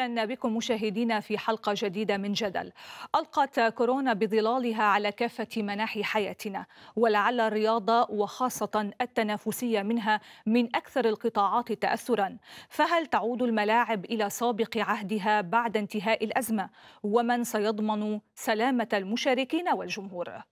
اهلا بكم مشاهدينا في حلقه جديده من جدل. القت كورونا بظلالها على كافه مناحي حياتنا ولعل الرياضه وخاصه التنافسيه منها من اكثر القطاعات تاثرا، فهل تعود الملاعب الى سابق عهدها بعد انتهاء الازمه؟ ومن سيضمن سلامه المشاركين والجمهور؟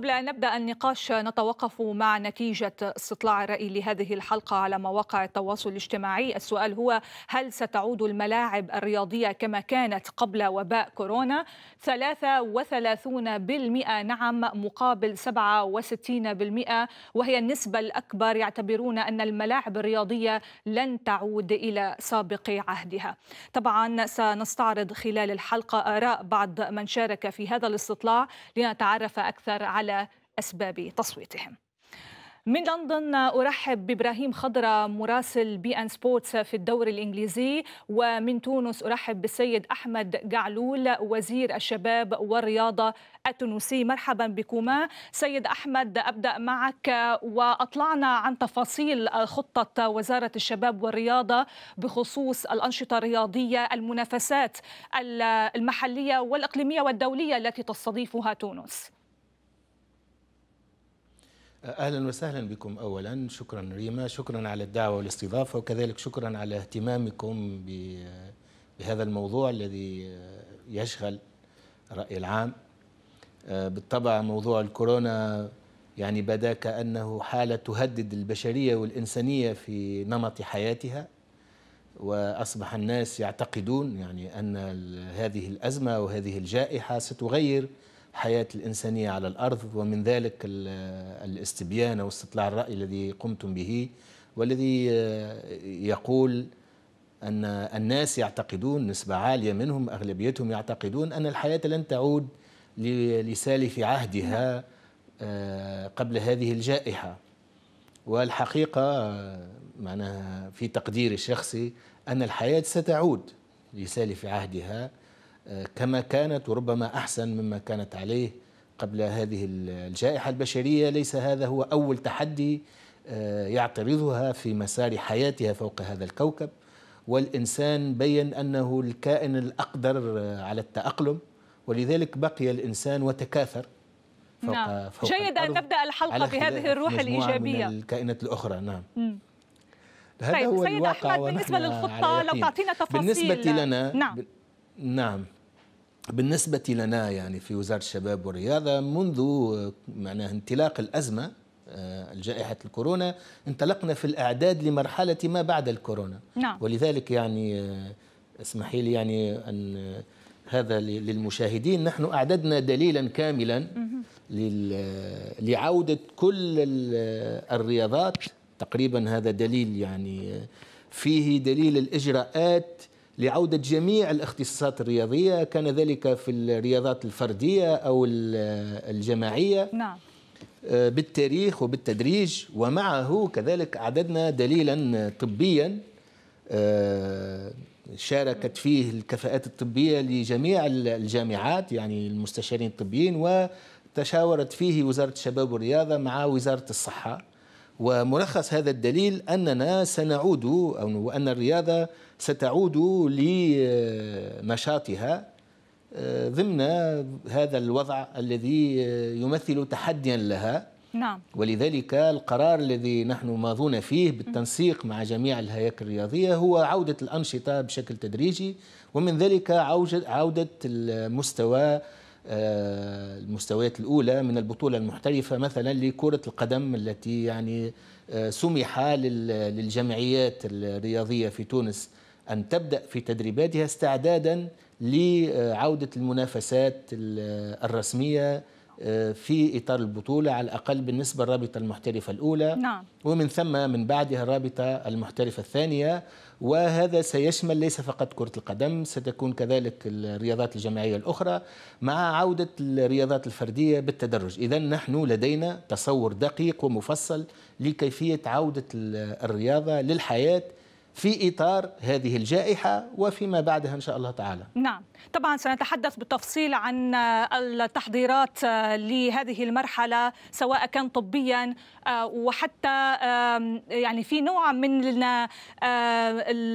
قبل أن نبدأ النقاش نتوقف مع نتيجة استطلاع الرأي لهذه الحلقة على مواقع التواصل الاجتماعي السؤال هو هل ستعود الملاعب الرياضية كما كانت قبل وباء كورونا 33% نعم مقابل 67% وهي النسبة الأكبر يعتبرون أن الملاعب الرياضية لن تعود إلى سابق عهدها طبعا سنستعرض خلال الحلقة آراء بعض من شارك في هذا الاستطلاع لنتعرف أكثر على أسباب تصويتهم من لندن أرحب بإبراهيم خضرة مراسل بي أن سبورتس في الدوري الإنجليزي ومن تونس أرحب بالسيد أحمد جعلول وزير الشباب والرياضة التونسي مرحبا بكما سيد أحمد أبدأ معك وأطلعنا عن تفاصيل خطة وزارة الشباب والرياضة بخصوص الأنشطة الرياضية المنافسات المحلية والإقليمية والدولية التي تستضيفها تونس اهلا وسهلا بكم اولا شكرا ريما شكرا على الدعوه والاستضافه وكذلك شكرا على اهتمامكم بهذا الموضوع الذي يشغل الراي العام آه، بالطبع موضوع الكورونا يعني بدا كانه حاله تهدد البشريه والانسانيه في نمط حياتها واصبح الناس يعتقدون يعني ان هذه الازمه وهذه الجائحه ستغير حياة الإنسانية على الأرض ومن ذلك الاستبيان أو استطلاع الرأي الذي قمتم به والذي آه، يقول أن الناس يعتقدون نسبة عالية منهم أغلبيتهم يعتقدون أن الحياة لن تعود لسالف عهدها نعم. آه، قبل هذه الجائحة والحقيقة آه، معناها في تقديري الشخصي أن الحياة ستعود لسالف عهدها كما كانت وربما أحسن مما كانت عليه قبل هذه الجائحة البشرية ليس هذا هو أول تحدي آه، يعترضها في مسار حياتها فوق هذا الكوكب والإنسان بين أنه الكائن الأقدر آه، على التأقلم ولذلك بقي الإنسان وتكاثر فوق نعم. فوق جيد أن نبدأ الحلقة بهذه الروح الإيجابية من الكائنات الأخرى نعم م. هذا طيب هو سيد الواقع أحمد بالنسبة للخطة لو تعطينا تفاصيل بالنسبة لنا نعم نعم بالنسبة لنا يعني في وزارة الشباب والرياضة منذ معناه انطلاق الأزمة آه، جائحة الكورونا انطلقنا في الأعداد لمرحلة ما بعد الكورونا نعم. ولذلك يعني آه، اسمحي لي يعني أن آه، هذا للمشاهدين نحن أعددنا دليلا كاملا لعودة كل الرياضات تقريبا هذا دليل يعني فيه دليل الإجراءات لعودة جميع الاختصاصات الرياضية كان ذلك في الرياضات الفردية أو الجماعية نعم. آه، بالتاريخ وبالتدريج ومعه كذلك عددنا دليلا طبيا آه، شاركت فيه الكفاءات الطبية لجميع الجامعات يعني المستشارين الطبيين وتشاورت فيه وزارة الشباب والرياضة مع وزارة الصحة وملخص هذا الدليل أننا سنعود أو أن الرياضة ستعود لنشاطها آه، ضمن هذا الوضع الذي يمثل تحديا لها نعم. ولذلك القرار الذي نحن ماضون فيه بالتنسيق مع جميع الهياكل الرياضية هو عودة الأنشطة بشكل تدريجي ومن ذلك عودة مستوى آه، المستويات الأولى من البطولة المحترفة مثلا لكرة القدم التي يعني آه، سمح للجمعيات الرياضية في تونس أن تبدأ في تدريباتها استعدادا لعودة المنافسات الرسمية في إطار البطولة على الأقل بالنسبة للرابطة المحترفة الأولى نعم. ومن ثم من بعدها الرابطة المحترفة الثانية وهذا سيشمل ليس فقط كرة القدم ستكون كذلك الرياضات الجماعية الأخرى مع عودة الرياضات الفردية بالتدرج إذا نحن لدينا تصور دقيق ومفصل لكيفية عودة الرياضة للحياة في إطار هذه الجائحة وفيما بعدها إن شاء الله تعالى نعم طبعا سنتحدث بالتفصيل عن التحضيرات لهذه المرحلة سواء كان طبيا آه، وحتى يعني في نوع من آه،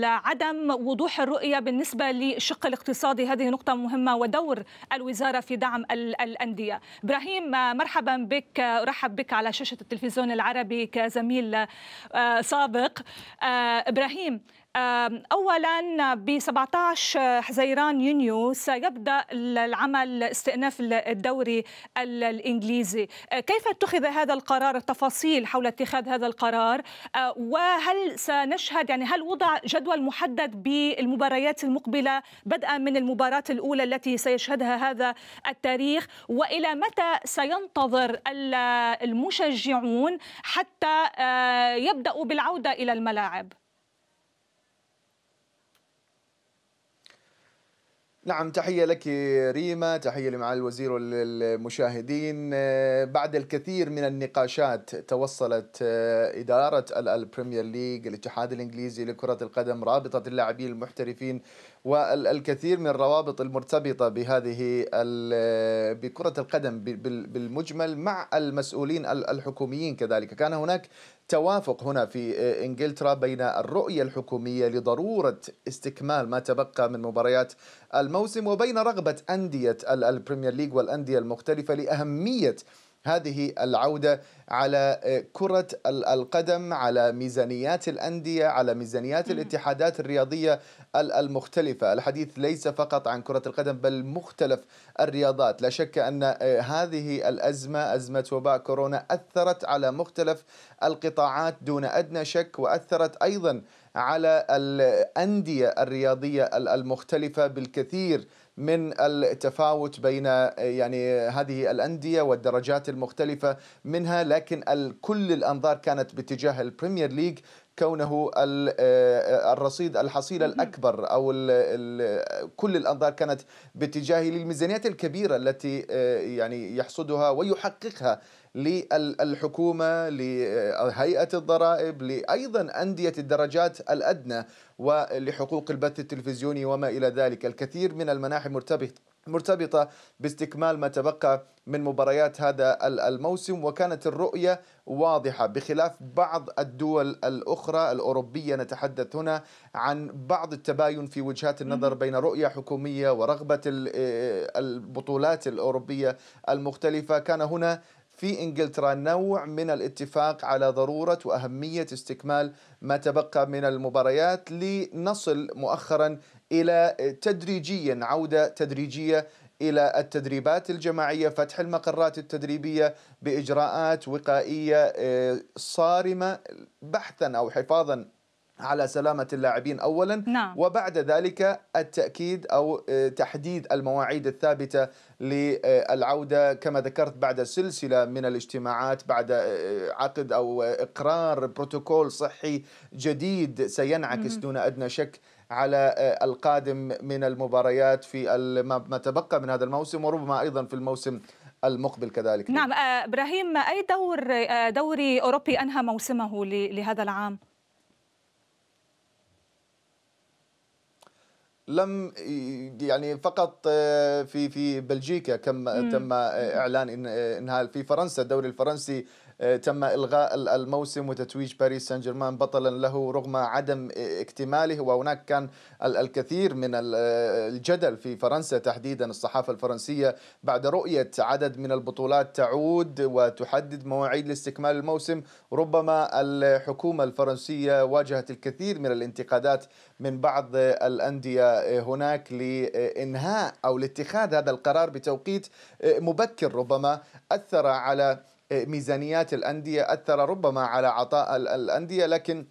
عدم وضوح الرؤية بالنسبة للشق الاقتصادي هذه نقطة مهمة ودور الوزارة في دعم الأندية إبراهيم آه، مرحبا بك أرحب بك على شاشة التلفزيون العربي كزميل سابق إبراهيم اولا ب 17 حزيران يونيو سيبدا العمل استئناف الدوري الانجليزي أه، كيف اتخذ هذا القرار التفاصيل حول اتخاذ هذا القرار أه، وهل سنشهد يعني هل وضع جدول محدد بالمباريات المقبله بدءا من المباراه الاولى التي سيشهدها هذا التاريخ والى متى سينتظر المشجعون حتى أه، يبداوا بالعوده الى الملاعب نعم تحية لك ريما تحية لمعالي الوزير والمشاهدين آه، بعد الكثير من النقاشات توصلت آه، إدارة البريمير ليج الاتحاد الإنجليزي لكرة القدم رابطة اللاعبين المحترفين والكثير من الروابط المرتبطة بهذه آه، بكرة القدم بالمجمل مع المسؤولين الحكوميين كذلك كان هناك توافق هنا في آه، انجلترا بين الرؤيه الحكوميه لضروره استكمال ما تبقى من مباريات الموسم وبين رغبه انديه البريمير ليج والانديه المختلفه لاهميه هذه العودة على آه، كرة القدم على ميزانيات الأندية على ميزانيات الاتحادات الرياضية المختلفة الحديث ليس فقط عن كرة القدم بل مختلف الرياضات لا شك أن آه، هذه الأزمة أزمة وباء كورونا أثرت على مختلف القطاعات دون أدنى شك وأثرت أيضا على الأندية الرياضية المختلفة بالكثير من التفاوت بين يعني هذه الانديه والدرجات المختلفه منها لكن كل الانظار كانت باتجاه البريمير ليج كونه آه، الرصيد الحصيلة الأكبر أو كل الأنظار كانت باتجاهه للميزانيات الكبيرة التي آه، يعني يحصدها ويحققها للحكومة لهيئة الضرائب لأيضا أندية الدرجات الأدنى ولحقوق البث التلفزيوني وما إلى ذلك الكثير من المناحي مرتبطة مرتبطة باستكمال ما تبقى من مباريات هذا الموسم وكانت الرؤية واضحة بخلاف بعض الدول الأخرى الأوروبية نتحدث هنا عن بعض التباين في وجهات النظر بين رؤية حكومية ورغبة آه، البطولات الأوروبية المختلفة كان هنا في انجلترا نوع من الاتفاق على ضروره واهميه استكمال ما تبقى من المباريات لنصل مؤخرا الى تدريجيا عوده تدريجيه الى التدريبات الجماعيه، فتح المقرات التدريبيه باجراءات وقائيه آه، صارمه بحثا او حفاظا على سلامة اللاعبين أولا نعم. وبعد ذلك التأكيد أو آه، تحديد المواعيد الثابتة للعودة كما ذكرت بعد سلسلة من الاجتماعات بعد آه، آه، عقد أو إقرار بروتوكول صحي جديد سينعكس دون أدنى شك على القادم من المباريات في ما تبقى من هذا الموسم وربما أيضا في الموسم المقبل كذلك نعم إبراهيم أي دور دوري أوروبي أنهى موسمه لهذا العام؟ لم يعني فقط آه، في في بلجيكا كم تم آه، اعلان آه، انهاء في فرنسا الدوري الفرنسي آه، تم إلغاء الموسم وتتويج باريس سان جيرمان بطلا له رغم عدم اكتماله وهناك كان الكثير من آه، الجدل في فرنسا تحديدا الصحافة الفرنسية بعد رؤية عدد من البطولات تعود وتحدد مواعيد لاستكمال الموسم ربما الحكومة الفرنسية واجهت الكثير من الانتقادات من بعض الأندية هناك لإنهاء أو لاتخاذ هذا القرار بتوقيت آه، مبكر ربما أثر على ميزانيات الأندية أثر ربما على عطاء الأندية لكن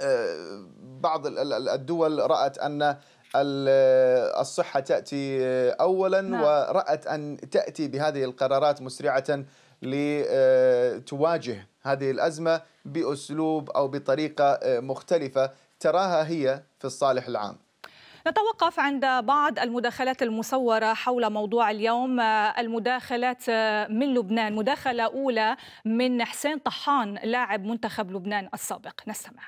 آه، بعض الدول رأت أن الصحة تأتي أولا نعم. ورأت أن تأتي بهذه القرارات مسرعة لتواجه آه، هذه الأزمة بأسلوب أو بطريقة آه، مختلفة تراها هي في الصالح العام نتوقف عند بعض المداخلات المصورة حول موضوع اليوم آه، المداخلات آه، من لبنان مداخلة أولى من حسين طحان لاعب منتخب لبنان السابق نستمع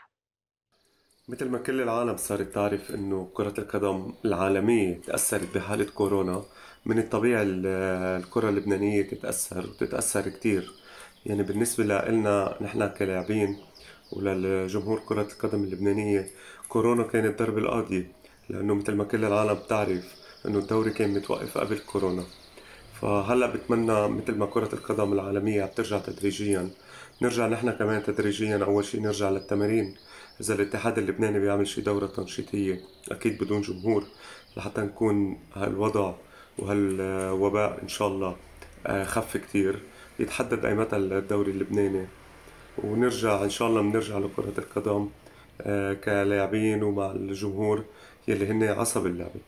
مثل ما كل العالم صارت تعرف انه كرة القدم العالمية تأثرت بحالة كورونا من الطبيعي الكرة اللبنانية تتأثر وتتأثر كتير يعني بالنسبة لنا نحن كلاعبين وللجمهور كرة القدم اللبنانية كورونا كانت الضربة القاضية لأنه مثل ما كل العالم بتعرف إنه الدوري كان متوقف قبل كورونا فهلا بتمنى مثل ما كرة القدم العالمية عم ترجع تدريجيا نرجع نحن كمان تدريجيا أول شيء نرجع للتمارين إذا الاتحاد اللبناني بيعمل شي دورة تنشيطية أكيد بدون جمهور لحتى نكون هالوضع وهالوباء إن شاء الله آه، خف كتير يتحدد متى الدوري اللبناني ونرجع إن شاء الله بنرجع لكرة القدم آه، كلاعبين ومع الجمهور يلي هن عصب اللعبه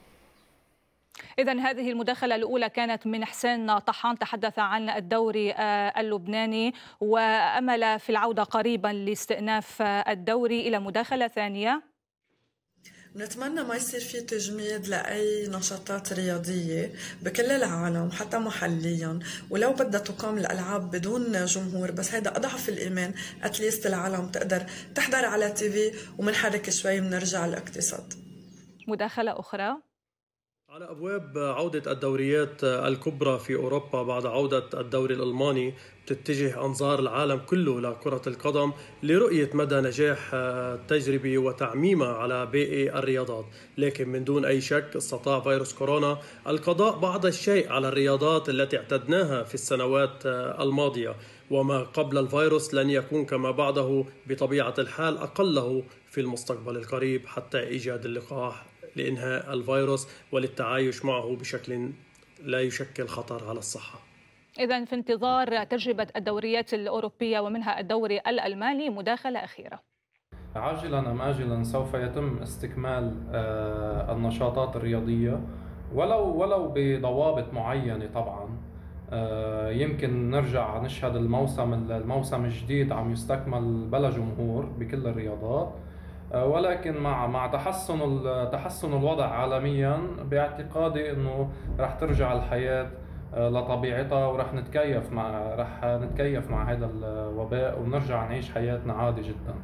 إذا هذه المداخلة الأولى كانت من حسين طحان تحدث عن الدوري آه، اللبناني وأمل في العودة قريبا لاستئناف آه، الدوري إلى مداخلة ثانية نتمنى ما يصير في تجميد لأي نشاطات رياضية بكل العالم حتى محليا ولو بدها تقام الألعاب بدون جمهور بس هذا أضعف الإيمان أتليست العالم تقدر تحضر على تي في ومنحرك شوي بنرجع الاقتصاد مداخلة أخرى على ابواب عوده الدوريات آه، الكبرى في اوروبا بعد عوده الدوري الالماني تتجه انظار العالم كله لكره القدم لرؤيه مدى نجاح التجربه آه، وتعميمها على باقي الرياضات، لكن من دون اي شك استطاع فيروس كورونا القضاء بعض الشيء على الرياضات التي اعتدناها في السنوات آه، الماضيه، وما قبل الفيروس لن يكون كما بعده بطبيعه الحال اقله في المستقبل القريب حتى ايجاد اللقاح لإنهاء الفيروس وللتعايش معه بشكل لا يشكل خطر على الصحة إذا في انتظار تجربة الدوريات الأوروبية ومنها الدوري الألماني مداخلة أخيرة عاجلا أم آجلا سوف يتم استكمال آه، النشاطات الرياضية ولو ولو بضوابط معينة طبعا آه، يمكن نرجع نشهد الموسم الموسم الجديد عم يستكمل بلا جمهور بكل الرياضات ولكن مع مع تحسن تحسن الوضع عالميا باعتقادي انه رح ترجع الحياه آه، لطبيعتها ورح نتكيف مع رح نتكيف مع هذا الوباء ونرجع نعيش حياتنا عادي جدا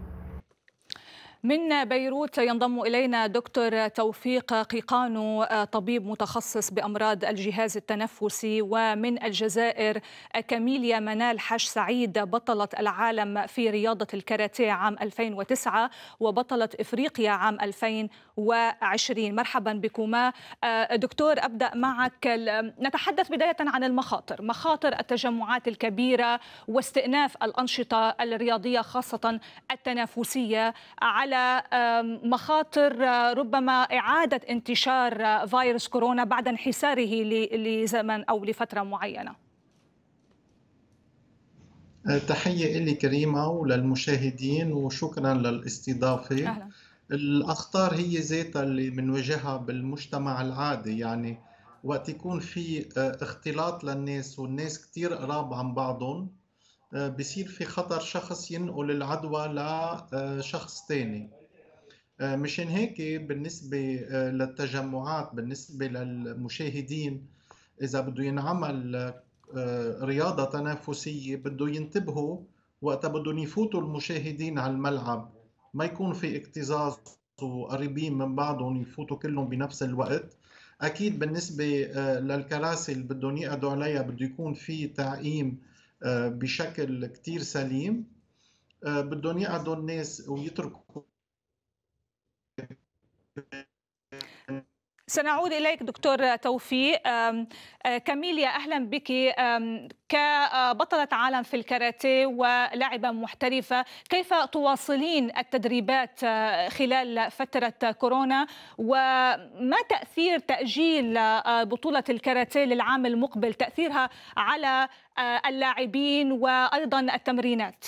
من بيروت ينضم إلينا دكتور توفيق قيقانو طبيب متخصص بأمراض الجهاز التنفسي ومن الجزائر كاميليا منال حش سعيد بطلة العالم في رياضة الكاراتيه عام 2009 وبطلة إفريقيا عام 2020 مرحبا بكما آه، دكتور أبدأ معك نتحدث بداية عن المخاطر مخاطر التجمعات الكبيرة واستئناف الأنشطة الرياضية خاصة التنافسية على على مخاطر آه، ربما إعادة انتشار آه، فيروس كورونا بعد انحساره لزمن أو لفترة معينة آه، تحية إلي كريمة وللمشاهدين وشكرا للاستضافة أهلا. الأخطار هي ذاتها اللي بنواجهها بالمجتمع العادي يعني وقت يكون في اختلاط للناس والناس كتير قراب عن بعضهم آه، بصير في خطر شخص ينقل العدوى لشخص آه، تاني آه، مشان هيك بالنسبة للتجمعات بالنسبة للمشاهدين إذا بده ينعمل رياضة تنافسية بده ينتبهوا وقتها بدهم يفوتوا المشاهدين على الملعب ما يكون في اكتظاظ وقريبين من بعضهم يفوتوا كلهم بنفس الوقت اكيد بالنسبه للكراسي اللي بدهم يقعدوا عليها بده يكون في تعقيم آه، بشكل كتير سليم آه، بدهم يقعدوا الناس ويتركوا سنعود إليك دكتور توفيق أه، كاميليا أهلا بك كبطلة عالم في الكاراتيه ولاعبة محترفة كيف تواصلين التدريبات أه، خلال فترة كورونا وما تأثير تأجيل أه، بطولة الكاراتيه للعام المقبل تأثيرها على اللاعبين وأيضا التمرينات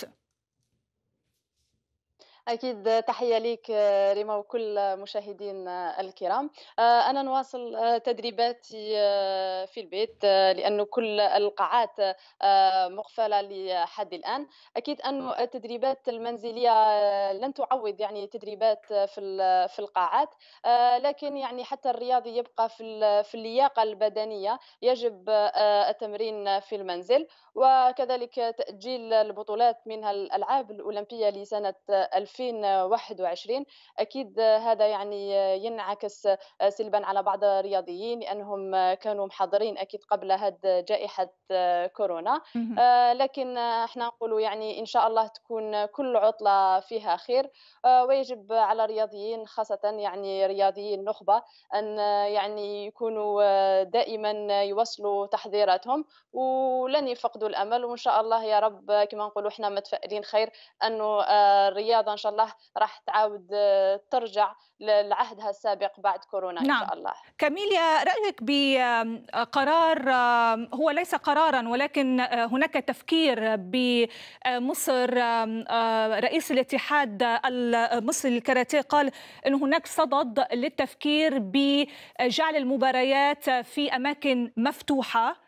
أكيد تحية ليك ريما وكل مشاهدين الكرام أنا نواصل تدريباتي في البيت لأنه كل القاعات مقفلة لحد الآن أكيد أن التدريبات المنزلية لن تعوض يعني تدريبات في في القاعات لكن يعني حتى الرياضي يبقى في في اللياقة البدنية يجب التمرين في المنزل وكذلك تأجيل البطولات منها الألعاب الأولمبية لسنة 2000 2021 أكيد هذا يعني ينعكس سلبا على بعض الرياضيين لأنهم كانوا محاضرين أكيد قبل هذه جائحة كورونا آه، لكن احنا نقولوا يعني إن شاء الله تكون كل عطلة فيها خير آه، ويجب على الرياضيين خاصة يعني رياضيي النخبة أن يعني يكونوا دائما يوصلوا تحضيراتهم ولن يفقدوا الأمل وإن شاء الله يا رب كما نقولوا احنا متفائلين خير أنه آه، الرياضة إن شاء الله راح تعاود آه، ترجع لعهدها السابق بعد كورونا نعم. إن شاء الله كاميليا رأيك بقرار هو ليس قرارا ولكن آه، هناك تفكير بمصر آه، رئيس الاتحاد المصري للكاراتيه قال أن هناك صدد للتفكير بجعل المباريات في أماكن مفتوحة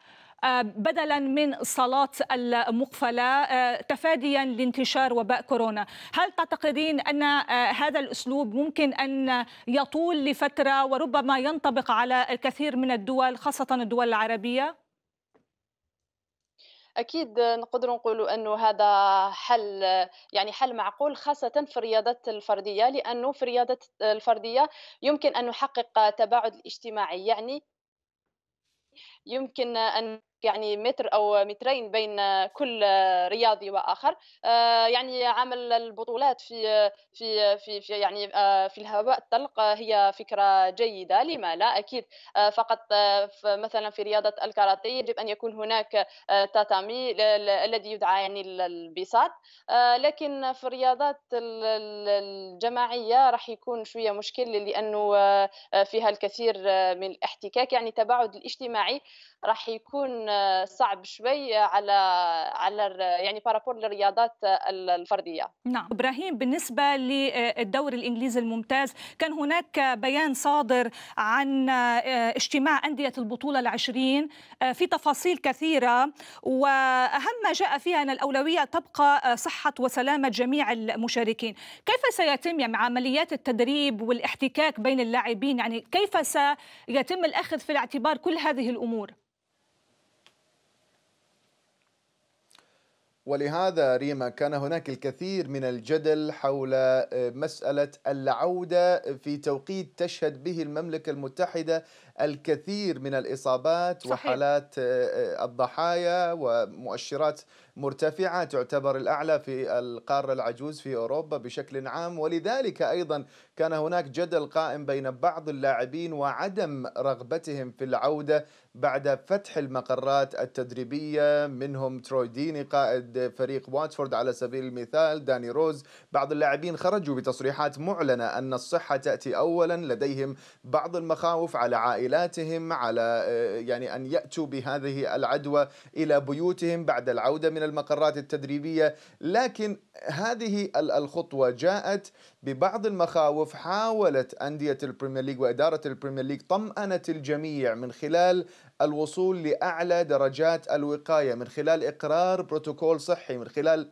بدلا من صلاة المقفلة آه، تفاديا لانتشار وباء كورونا هل تعتقدين أن آه، هذا الأسلوب ممكن أن يطول لفترة وربما ينطبق على الكثير من الدول خاصة الدول العربية؟ اكيد نقدر نقولوا انه هذا حل يعني حل معقول خاصه في الرياضات الفرديه لانه في الرياضات الفرديه يمكن ان نحقق تباعد الاجتماعي يعني يمكن ان يعني متر أو مترين بين كل رياضي وآخر آه، يعني عمل البطولات في في في, في يعني آه، في الهواء الطلق هي فكرة جيدة لما لا أكيد آه، فقط مثلا في رياضة الكاراتيه يجب أن يكون هناك تاتامي الذي يدعى يعني البساط لكن في الرياضات الجماعية راح يكون شوية مشكل لأنه فيها الكثير من الاحتكاك يعني التباعد الاجتماعي راح يكون صعب شوي على على يعني بارابور للرياضات الفرديه نعم ابراهيم بالنسبه للدور الانجليزي الممتاز كان هناك بيان صادر عن آه، اجتماع انديه البطوله العشرين آه، في تفاصيل كثيره واهم ما جاء فيها ان الاولويه تبقى آه، صحه وسلامه جميع المشاركين كيف سيتم يعني عمليات التدريب والاحتكاك بين اللاعبين يعني كيف سيتم الاخذ في الاعتبار كل هذه الامور ولهذا ريما كان هناك الكثير من الجدل حول آه، مسألة العودة في توقيت تشهد به المملكة المتحدة الكثير من الإصابات صحيح. وحالات آه، آه، الضحايا ومؤشرات مرتفعة تعتبر الأعلى في القارة العجوز في أوروبا بشكل عام ولذلك أيضا كان هناك جدل قائم بين بعض اللاعبين وعدم رغبتهم في العودة بعد فتح المقرات التدريبية منهم تروي ديني قائد فريق واتفورد على سبيل المثال داني روز بعض اللاعبين خرجوا بتصريحات معلنة أن الصحة تأتي أولا لديهم بعض المخاوف على عائلاتهم على آه، يعني أن يأتوا بهذه العدوى إلى بيوتهم بعد العودة من المقرات التدريبية لكن هذه الخطوة جاءت ببعض المخاوف حاولت أندية البريمير ليج وإدارة البريمير ليج طمأنة الجميع من خلال الوصول لاعلى درجات الوقايه من خلال اقرار بروتوكول صحي من خلال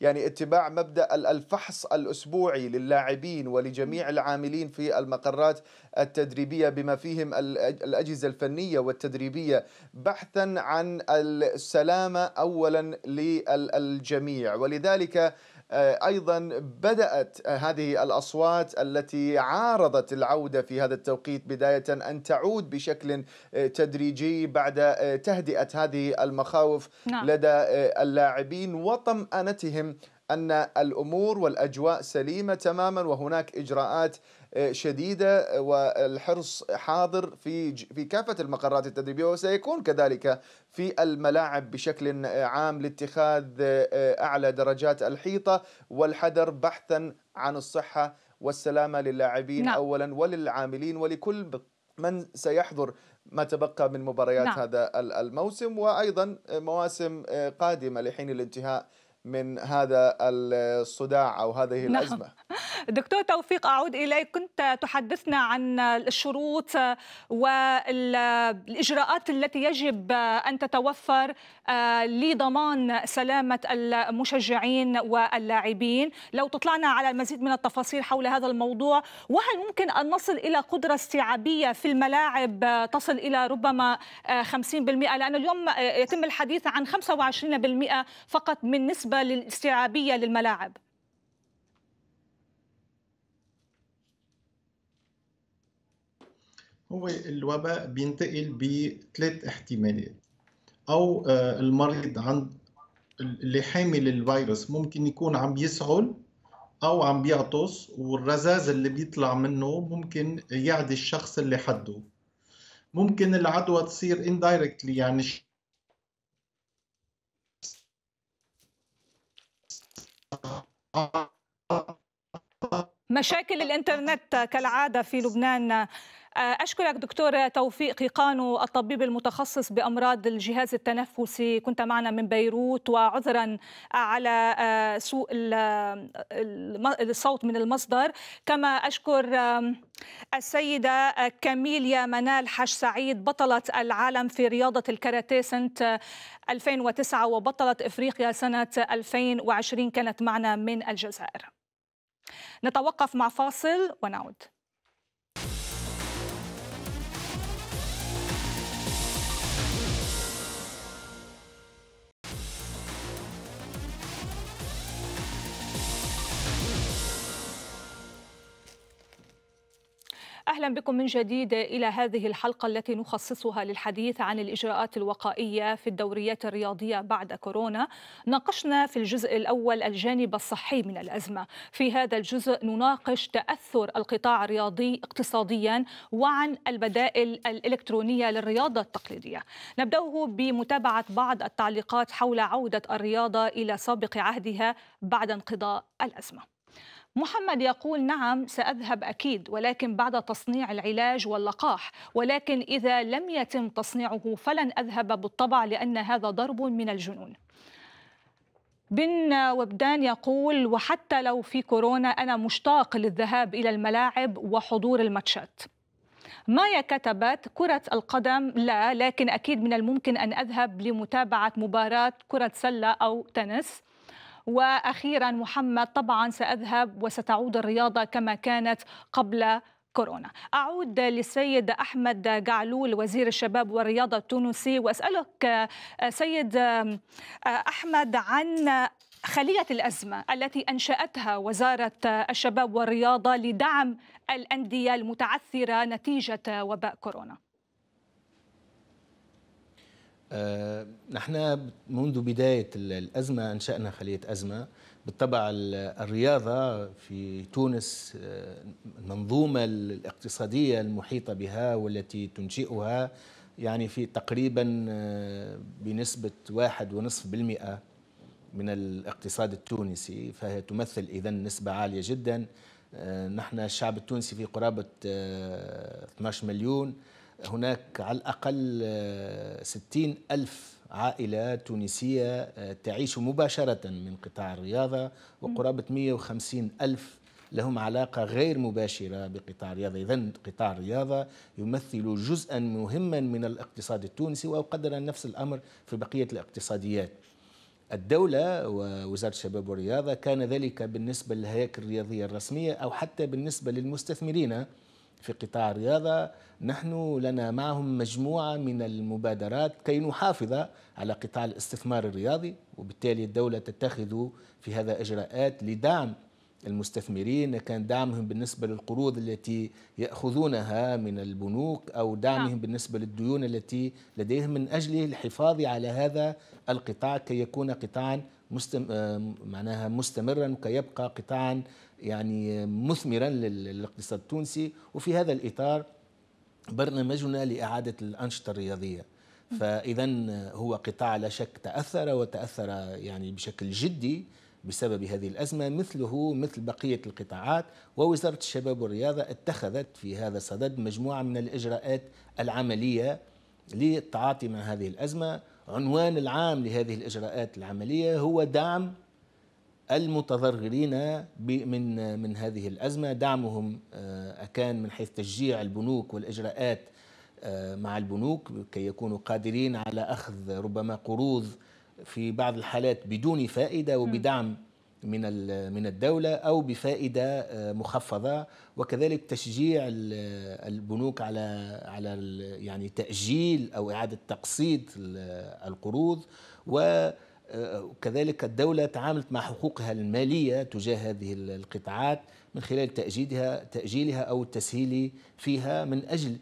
يعني اتباع مبدا الفحص الاسبوعي للاعبين ولجميع العاملين في المقرات التدريبيه بما فيهم الاجهزه الفنيه والتدريبيه بحثا عن السلامه اولا للجميع ولذلك آه، ايضا بدات آه، هذه الاصوات التي عارضت العوده في هذا التوقيت بدايه ان تعود بشكل آه، تدريجي بعد تهدئه هذه المخاوف نعم. لدى اللاعبين وطمانتهم ان الامور والاجواء سليمه تماما وهناك اجراءات شديده والحرص حاضر في في كافه المقرات التدريبيه وسيكون كذلك في الملاعب بشكل عام لاتخاذ آه، اعلى درجات الحيطه والحذر بحثا عن الصحه والسلامه للاعبين نعم. اولا وللعاملين ولكل من سيحضر ما تبقى من مباريات نعم. هذا الموسم وايضا مواسم آه، قادمه لحين الانتهاء من هذا الصداع أو هذه نعم. الأزمة دكتور توفيق أعود إليك كنت تحدثنا عن الشروط والإجراءات التي يجب أن تتوفر آه، لضمان سلامة المشجعين واللاعبين لو تطلعنا على المزيد من التفاصيل حول هذا الموضوع وهل ممكن أن نصل إلى قدرة استيعابية في الملاعب تصل إلى ربما 50% آه، لأن اليوم آه، يتم الحديث عن 25% فقط من نسبة الاستيعابية للملاعب هو الوباء بينتقل بثلاث احتمالات او آه، المريض عند اللي حامل الفيروس ممكن يكون عم يسعل او عم بيعطس والرذاذ اللي بيطلع منه ممكن يعدي الشخص اللي حده ممكن العدوى تصير indirectly يعني مشاكل الانترنت كالعاده في لبنان آه، أشكرك دكتور توفيق قانو الطبيب المتخصص بأمراض الجهاز التنفسي كنت معنا من بيروت وعذرا على آه، سوء آه، الصوت من المصدر كما أشكر السيدة كاميليا منال حش سعيد بطلة العالم في رياضة الكاراتيه سنة 2009 وبطلة إفريقيا سنة 2020 كانت معنا من الجزائر نتوقف مع فاصل ونعود أهلا بكم من جديد إلى هذه الحلقة التي نخصصها للحديث عن الإجراءات الوقائية في الدوريات الرياضية بعد كورونا ناقشنا في الجزء الأول الجانب الصحي من الأزمة في هذا الجزء نناقش تأثر القطاع الرياضي اقتصاديا وعن البدائل الإلكترونية للرياضة التقليدية نبدأه بمتابعة بعض التعليقات حول عودة الرياضة إلى سابق عهدها بعد انقضاء الأزمة محمد يقول نعم سأذهب أكيد ولكن بعد تصنيع العلاج واللقاح ولكن إذا لم يتم تصنيعه فلن أذهب بالطبع لأن هذا ضرب من الجنون بن وبدان يقول وحتى لو في كورونا أنا مشتاق للذهاب إلى الملاعب وحضور الماتشات مايا كتبت كرة القدم لا لكن أكيد من الممكن أن أذهب لمتابعة مباراة كرة سلة أو تنس واخيرا محمد طبعا ساذهب وستعود الرياضه كما كانت قبل كورونا أعود للسيد أحمد جعلول وزير الشباب والرياضة التونسي وأسألك سيد أحمد عن خلية الأزمة التي أنشأتها وزارة الشباب والرياضة لدعم الأندية المتعثرة نتيجة وباء كورونا آه، نحن منذ بداية الأزمة أنشأنا خلية أزمة بالطبع الرياضة في تونس آه، المنظومة الاقتصادية المحيطة بها والتي تنشئها يعني في تقريبا آه، بنسبة واحد ونصف بالمئة من الاقتصاد التونسي فهي تمثل إذا نسبة عالية جدا نحن الشعب التونسي في قرابة 12 مليون هناك على الأقل آه، ستين ألف عائلة تونسية آه، تعيش مباشرة من قطاع الرياضة وقرابة 150 ألف لهم علاقة غير مباشرة بقطاع الرياضة إذا قطاع الرياضة يمثل جزءا مهما من الاقتصاد التونسي قدر نفس الأمر في بقية الاقتصاديات الدولة ووزارة الشباب والرياضة كان ذلك بالنسبة للهياكل الرياضية الرسمية أو حتى بالنسبة للمستثمرين في قطاع الرياضة نحن لنا معهم مجموعة من المبادرات كي نحافظ على قطاع الاستثمار الرياضي وبالتالي الدولة تتخذ في هذا إجراءات لدعم المستثمرين كان دعمهم بالنسبة للقروض التي يأخذونها من البنوك أو دعمهم نعم. بالنسبة للديون التي لديهم من أجل الحفاظ على هذا القطاع كي يكون قطاعا مستم... آه، معناها مستمرا وكي يبقى قطاعا يعني مثمرا للاقتصاد التونسي وفي هذا الإطار برنامجنا لإعادة الأنشطة الرياضية فإذا هو قطاع لا شك تأثر وتأثر يعني بشكل جدي بسبب هذه الأزمة مثله مثل بقية القطاعات ووزارة الشباب والرياضة اتخذت في هذا الصدد مجموعة من الإجراءات العملية للتعاطي مع هذه الأزمة العنوان العام لهذه الإجراءات العملية هو دعم المتضررين من من هذه الأزمة دعمهم آه، أكان من حيث تشجيع البنوك والإجراءات آه، مع البنوك كي يكونوا قادرين على أخذ ربما قروض في بعض الحالات بدون فائدة وبدعم من من الدولة أو بفائدة آه، مخفضة وكذلك تشجيع البنوك على على يعني تأجيل أو إعادة تقسيط القروض وكذلك آه، الدولة تعاملت مع حقوقها المالية تجاه هذه القطاعات من خلال تأجيلها تأجيلها أو التسهيل فيها من أجل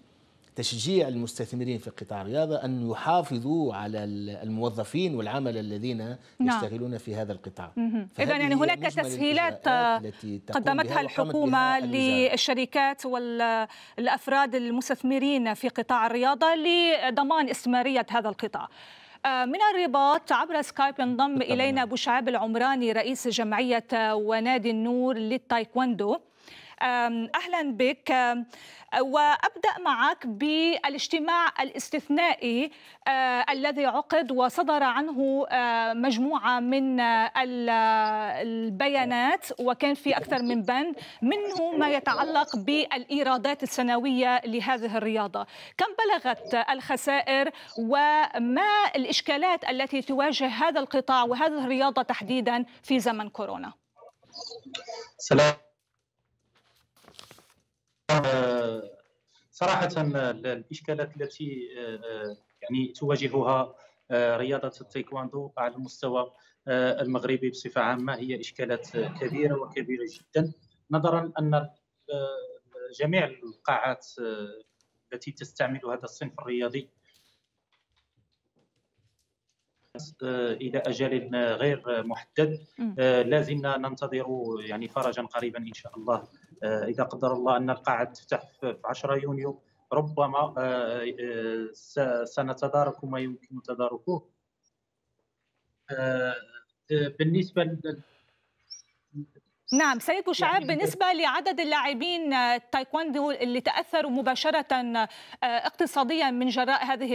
تشجيع المستثمرين في قطاع الرياضة أن يحافظوا على الموظفين والعمل الذين نعم. يشتغلون في هذا القطاع إذا يعني هناك تسهيلات قدمتها الحكومة للشركات والأفراد المستثمرين في قطاع الرياضة لضمان استمرارية هذا القطاع آه، من الرباط عبر سكايب انضم إلينا نعم. أبو شعاب العمراني رئيس جمعية ونادي النور للتايكوندو أهلا بك وأبدأ معك بالاجتماع الاستثنائي أه، الذي عقد وصدر عنه أه، مجموعة من أه، البيانات وكان في أكثر من بند منه ما يتعلق بالإيرادات السنوية لهذه الرياضة كم بلغت الخسائر وما الإشكالات التي تواجه هذا القطاع وهذه الرياضة تحديدا في زمن كورونا سلام صراحه الاشكالات التي آه، آه، يعني تواجهها آه، رياضه التايكواندو على المستوى المغربي بصفه عامه هي اشكالات كبيره وكبيره جدا نظرا ان جميع القاعات التي تستعمل هذا الصنف الرياضي آه، الى اجل غير محدد آه، زلنا ننتظر يعني فرجا قريبا ان شاء الله آه، اذا قدر الله ان القاعه تفتح في 10 يونيو ربما سنتدارك ما يمكن تداركه بالنسبه نعم سيد بشعاب يعني بالنسبة لعدد اللاعبين التايكوندو اللي تأثروا مباشرة اقتصاديا من جراء هذه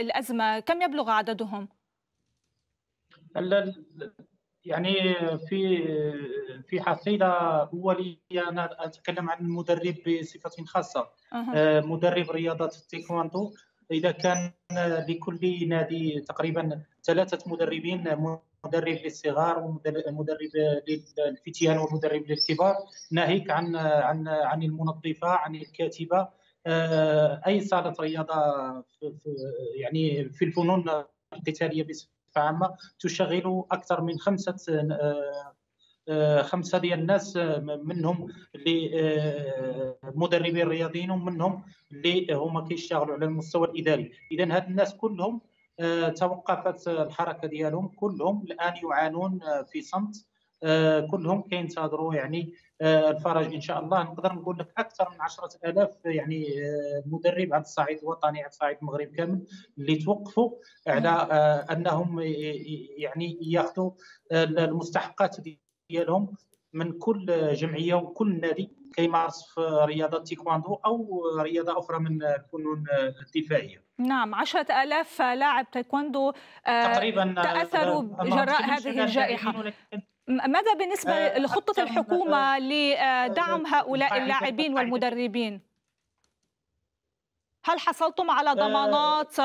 الأزمة كم يبلغ عددهم؟ يعني في في حصيله اوليه انا اتكلم عن المدرب بصفه خاصه أه. مدرب رياضه التايكوندو اذا كان لكل نادي تقريبا ثلاثه مدربين مدرب للصغار ومدرب للفتيان ومدرب للكبار ناهيك عن عن عن المنظفه عن الكاتبه آه، اي صاله رياضه في يعني في الفنون القتاليه بصفه بصفه عامه تشغل اكثر من خمسه آه، خمسه ديال الناس آه، منهم اللي آه، مدربين رياضيين ومنهم اللي هما كيشتغلوا على المستوى الاداري اذا هاد الناس كلهم توقفت الحركه ديالهم كلهم الان يعانون في صمت آه، كلهم كينتظروا يعني آه، الفرج ان شاء الله نقدر نقول لك اكثر من 10000 يعني آه، مدرب على الصعيد الوطني على الصعيد المغرب كامل اللي توقفوا على انهم يعني ياخذوا المستحقات ديالهم من كل جمعيه وكل نادي كيمارس في رياضه تيكواندو او رياضه اخرى من الفنون الدفاعيه نعم عشرة ألاف لاعب تايكوندو آه، تقريبا آه، تأثروا جراء هذه الجائحة ماذا بالنسبة آه، لخطة الحكومة لدعم هؤلاء اللاعبين والمدربين؟ هل حصلتم على ضمانات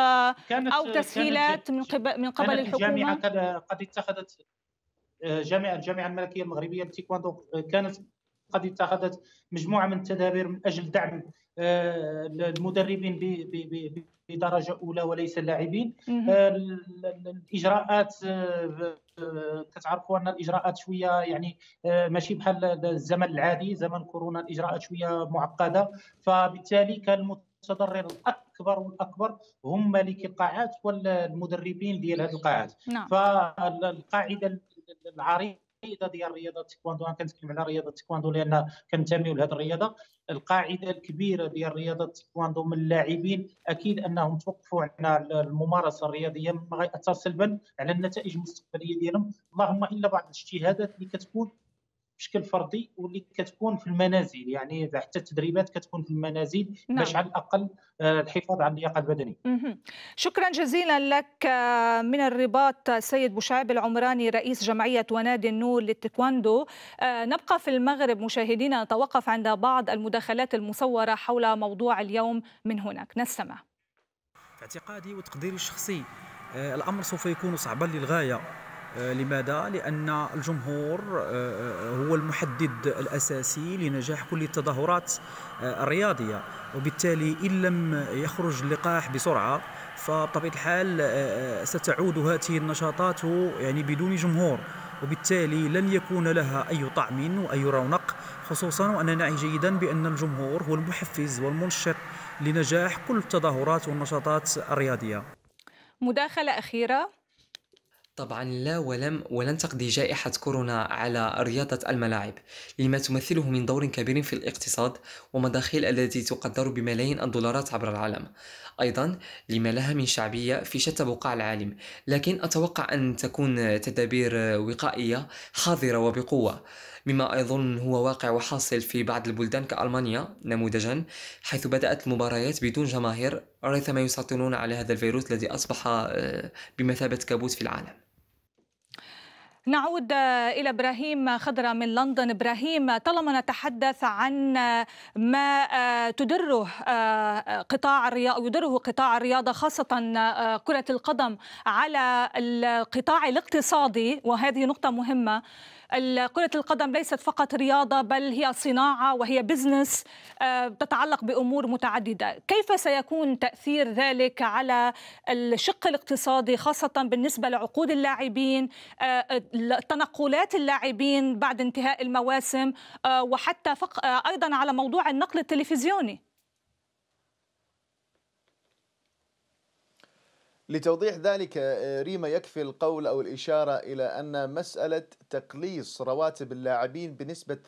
أو تسهيلات من قبل من قبل الحكومة؟ الجامعة قد اتخذت جامعة الجامعة الملكية المغربية للتيكواندو كانت قد اتخذت مجموعه من التدابير من اجل دعم آه، المدربين بدرجه اولى وليس اللاعبين آه، الاجراءات آه، كتعرفوا ان الاجراءات شويه يعني ماشي بحال الزمن العادي زمن كورونا الاجراءات شويه معقده فبالتالي كان المتضرر الاكبر والاكبر هم مالكي القاعات والمدربين ديال هذه القاعات نعم. فالقاعده العريضه القاعده ديال رياضه التيكواندو انا كنتكلم على رياضه التيكواندو لان كنتمي لهذه الرياضه القاعده الكبيره ديال رياضه التيكواندو من اللاعبين اكيد انهم توقفوا عن الممارسه الرياضيه ما غيأثر سلبا على النتائج المستقبليه ديالهم اللهم الا بعض الاجتهادات اللي كتكون بشكل فردي واللي كتكون في المنازل يعني حتى التدريبات كتكون في المنازل نعم. باش على الاقل آه، الحفاظ على اللياقه البدنيه. شكرا جزيلا لك آه، من الرباط سيد بوشعيب العمراني رئيس جمعيه ونادي النور للتيكواندو آه، نبقى في المغرب مشاهدينا نتوقف عند بعض المداخلات المصوره حول موضوع اليوم من هناك نستمع. في اعتقادي وتقديري الشخصي الامر سوف يكون صعبا للغايه آه، لماذا؟ لأن الجمهور آه، آه، هو المحدد الأساسي لنجاح كل التظاهرات الرياضية وبالتالي إن لم يخرج اللقاح بسرعة فبطبيعة الحال ستعود هذه النشاطات يعني بدون جمهور وبالتالي لن يكون لها أي طعم وأي رونق خصوصا وأننا نعي جيدا بأن الجمهور هو المحفز والمنشط لنجاح كل التظاهرات والنشاطات الرياضية مداخلة أخيرة طبعا لا ولم ولن تقضي جائحة كورونا على رياضة الملاعب لما تمثله من دور كبير في الاقتصاد ومداخيل التي تقدر بملايين الدولارات عبر العالم أيضا لما لها من شعبية في شتى بقاع العالم لكن أتوقع أن تكون تدابير وقائية حاضرة وبقوة مما أظن هو واقع وحاصل في بعض البلدان كألمانيا نموذجا حيث بدأت المباريات بدون جماهير ريثما يسيطرون على هذا الفيروس الذي أصبح آه، بمثابة كابوس في العالم نعود آه، إلى إبراهيم خضرة من لندن إبراهيم آه، طالما نتحدث عن ما تدره قطاع الرياضة يدره قطاع الرياضة خاصة كرة القدم على القطاع الاقتصادي وهذه نقطة مهمة كرة القدم ليست فقط رياضة بل هي صناعة وهي بزنس آه، تتعلق بأمور متعددة كيف سيكون تأثير ذلك على الشق الاقتصادي خاصة بالنسبة لعقود اللاعبين آه، تنقلات اللاعبين بعد انتهاء المواسم آه، وحتى أيضا على موضوع النقل التلفزيوني لتوضيح ذلك آه، ريما يكفي القول أو الإشارة إلى أن مسألة تقليص رواتب اللاعبين بنسبة 30%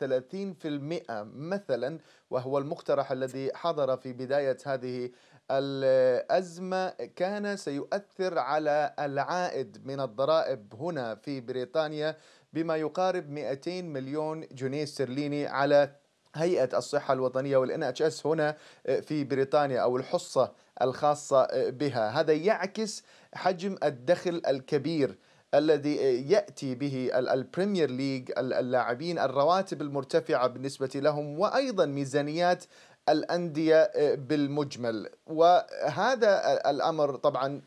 مثلا وهو المقترح الذي حضر في بداية هذه الأزمة كان سيؤثر على العائد من الضرائب هنا في بريطانيا بما يقارب 200 مليون جنيه استرليني على هيئة الصحة الوطنية والان اتش اس هنا آه، في بريطانيا او الحصة الخاصة آه، بها، هذا يعكس حجم الدخل الكبير الذي آه، ياتي به البريمير ليج اللاعبين الرواتب المرتفعه بالنسبه لهم وايضا ميزانيات الانديه بالمجمل وهذا الامر طبعا